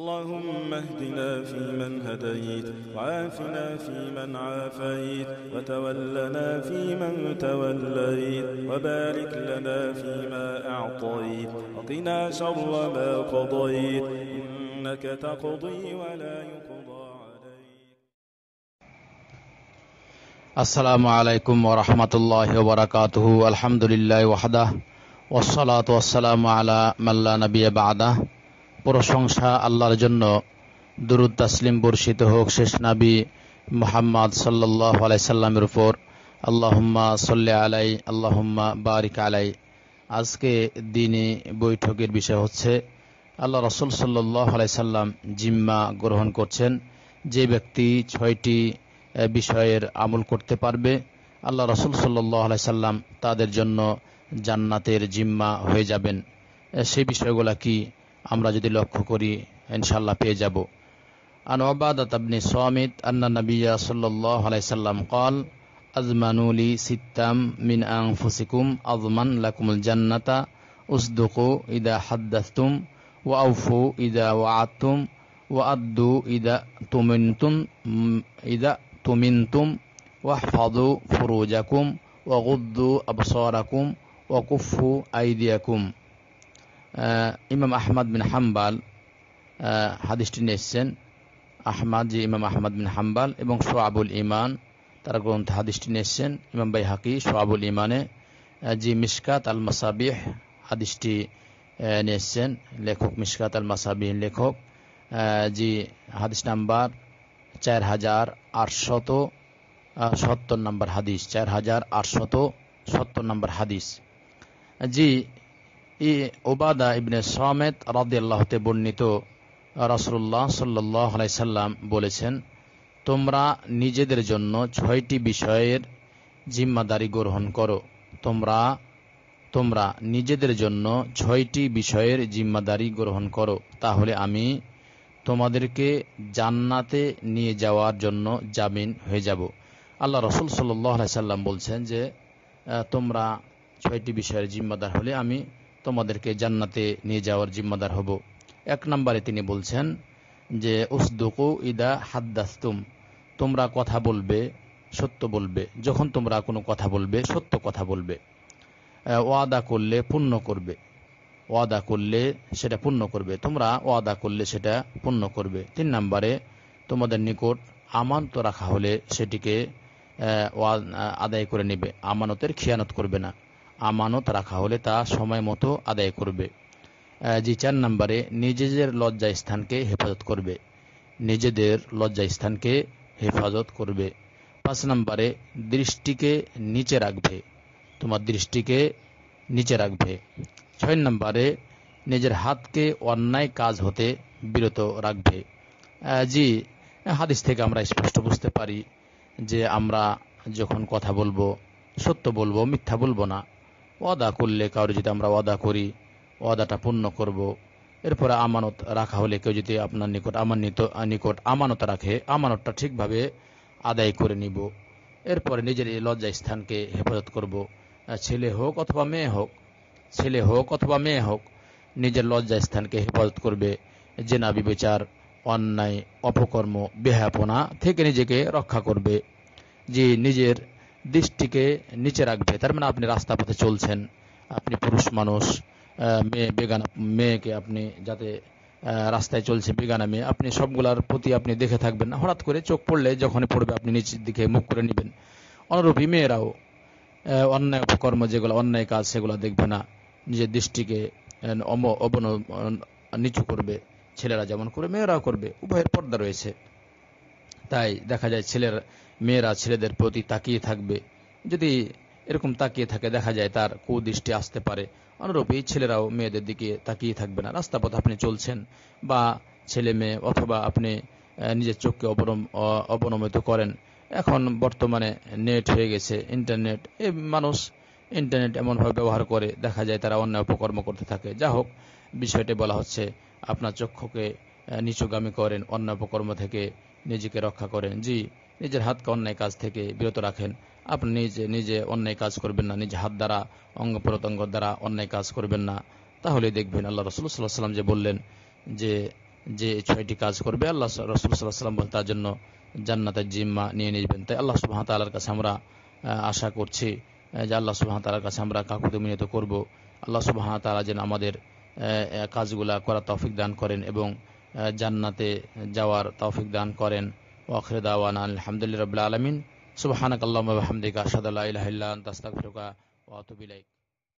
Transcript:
اللهم اهدنا فيمن هديت وعافنا فيمن عافيت وتولنا فيمن توليت وبارك لنا فيما أعطيت وقنا شر ما قضيت إنك تقضي ولا يقضى عليك السلام عليكم ورحمة الله وبركاته والحمد لله وحده والصلاة والسلام على من لا نبي بعده প্রশংসা আল্লাহর জন্য দুরুদ তাসলিম বর্ষিত হোক শেষ নাবি মোহাম্মদ সাল্লাই সাল্লামের উপর আল্লাহম্মা সল্লে আলাই আল্লাহম্মা বারিক আলাই আজকে দিনে বৈঠকের বিষয় হচ্ছে আল্লাহ রসুল সাল্লাই সাল্লাম জিম্মা গ্রহণ করছেন যে ব্যক্তি ছয়টি বিষয়ের আমল করতে পারবে আল্লাহ রসুল সাল্লাই সাল্লাম তাদের জন্য জান্নাতের জিম্মা হয়ে যাবেন সেই বিষয়গুলা কি আমরা যদি লক্ষ্য করি ইনশাআল্লাহ পেয়ে যাব عن عبادة بن صامت أن النبي صلى الله عليه وسلم قال أزمنوا لي ستا من أنفسكم أضمن لكم الجنة أصدقوا إذا حدثتم وأوفوا إذا وعدتم وأدوا إذا تمنتم إذا تمنتم واحفظوا فروجكم وغضوا أبصاركم وكفوا أيديكم ইমাম আহমদ বিন হাম্বাল হাদিসটি নিয়ে এসছেন আহমাদ জি ইমাম আহমদ বিন হাম্বাল এবং সোয়াবুল ইমান তার গ্রন্থ হাদিসটি নিয়ে এসছেন ইমাম বাই হাকি সোয়াবুল ইমানে জি মিসকাত আল মাসাবিহ হাদিসটি নিয়ে এসছেন লেখক মিসকাত আল মাসাবিহ লেখক জি হাদিস নাম্বার চার হাজার আটশত সত্তর নম্বর হাদিস চার হাজার আটশত সত্তর নম্বর হাদিস জি ওবাদা ইবনে সমেত রাদিয়াল্লাহতে বর্ণিত রাসুল্লাহ সাল্লাহ সাল্লাম বলেছেন তোমরা নিজেদের জন্য ছয়টি বিষয়ের জিম্মাদারি গ্রহণ করো তোমরা তোমরা নিজেদের জন্য ছয়টি বিষয়ের জিম্মাদারি গ্রহণ করো তাহলে আমি তোমাদেরকে জান্নাতে নিয়ে যাওয়ার জন্য জামিন হয়ে যাব আল্লাহ রসুল সাল্লাই সাল্লাম বলছেন যে তোমরা ছয়টি বিষয়ের জিম্মাদার হলে আমি তোমাদেরকে জান্নাতে নিয়ে যাওয়ার জিম্মাদার হব এক নম্বরে তিনি বলছেন যে উসদুকু ইদা হাদ্দাস্তুম তোমরা কথা বলবে সত্য বলবে যখন তোমরা কোনো কথা বলবে সত্য কথা বলবে ওয়াদা করলে পূর্ণ করবে ওয়াদা করলে সেটা পূর্ণ করবে তোমরা ওয়াদা করলে সেটা পূর্ণ করবে তিন নম্বরে তোমাদের নিকট আমানত রাখা হলে সেটিকে আদায় করে নেবে আমানতের খেয়ানত করবে না আমানত রাখা হলে তা সময় মতো আদায় করবে জি চার নম্বরে নিজেদের লজ্জা স্থানকে হেফাজত করবে নিজেদের লজ্জা স্থানকে হেফাজত করবে পাঁচ নম্বরে দৃষ্টিকে নিচে রাখবে তোমার দৃষ্টিকে নিচে রাখবে ছয় নম্বরে নিজের হাতকে অন্যায় কাজ হতে বিরত রাখবে জি হাদিস থেকে আমরা স্পষ্ট বুঝতে পারি যে আমরা যখন কথা বলবো সত্য বলবো মিথ্যা বলবো না ওয়াদা করলে কারো যদি আমরা ওয়াদা করি ওয়াদাটা পূর্ণ করব। এরপরে আমানত রাখা হলে কেউ যদি আপনার নিকট আমার নিকট আমানত রাখে আমানতটা ঠিকভাবে আদায় করে নিব এরপরে নিজের এই লজ্জা স্থানকে হেফাজত করব। ছেলে হোক অথবা মেয়ে হোক ছেলে হোক অথবা মেয়ে হোক নিজের লজ্জা স্থানকে হেফাজত করবে জেনা বিবেচার অন্যায় অপকর্ম বেহাপনা থেকে নিজেকে রক্ষা করবে যে নিজের দৃষ্টিকে নিচে রাখবে তার মানে আপনি রাস্তা পথে চলছেন আপনি পুরুষ মানুষ মেয়ে বেগানা মেয়েকে আপনি যাতে রাস্তায় চলছে বেগানা মেয়ে আপনি সবগুলার প্রতি আপনি দেখে থাকবেন না হঠাৎ করে চোখ পড়লে যখনই পড়বে আপনি নিচের দিকে মুখ করে নেবেন অনুরূপী মেয়েরাও অন্যায় অপকর্ম যেগুলো অন্যায় কাজ সেগুলো দেখবে না নিজের দৃষ্টিকে অবন নিচু করবে ছেলেরা যেমন করে মেয়েরাও করবে উভয়ের পর্দা রয়েছে তাই দেখা যায় ছেলের মেয়েরা ছেলেদের প্রতি তাকিয়ে থাকবে যদি এরকম তাকিয়ে থাকে দেখা যায় তার কুদৃষ্টি আসতে পারে অনুরূপ এই ছেলেরাও মেয়েদের দিকে তাকিয়ে থাকবে না রাস্তা পথে আপনি চলছেন বা ছেলে মেয়ে অথবা আপনি নিজের চোখকে অবনমিত করেন এখন বর্তমানে নেট হয়ে গেছে ইন্টারনেট এ মানুষ ইন্টারনেট এমনভাবে ব্যবহার করে দেখা যায় তারা অন্য উপকর্ম করতে থাকে যা হোক বিষয়টি বলা হচ্ছে আপনার চক্ষুকে নিচুগামী করেন অন্য উপকর্ম থেকে নিজেকে রক্ষা করেন জি নিজের হাতকে অন্যায় কাজ থেকে বিরত রাখেন আপনি নিজে নিজে অন্যায় কাজ করবেন না নিজ হাত দ্বারা অঙ্গ প্রত্যঙ্গ দ্বারা অন্যায় কাজ করবেন না তাহলে দেখবেন আল্লাহ রসুল সাল্লাহ সাল্লাম যে বললেন যে যে ছয়টি কাজ করবে আল্লাহ রসুল সাল্লাহ সাল্লাম বলেন তার জন্য জান্নাতের জিম্মা নিয়ে নিবেন তাই আল্লাহ সুবাহ তাল্লার কাছে আমরা আশা করছি যে আল্লাহ সুবাহ তাল্লার কাছে আমরা কাকুতে মিনিত করব আল্লাহ সুবাহ তালা যেন আমাদের কাজগুলা করা তফিক দান করেন এবং জান্নাতে যাওয়ার তৌফিক দান করেন ওয়াখরে আলহামদুলিল্লাহ রবিল আলমিন সুবাহানক আল্লাহ সাদাল্লাহ ইহিল্লা তাস্তাক ফিরুকা ওয়াতুবিলাইক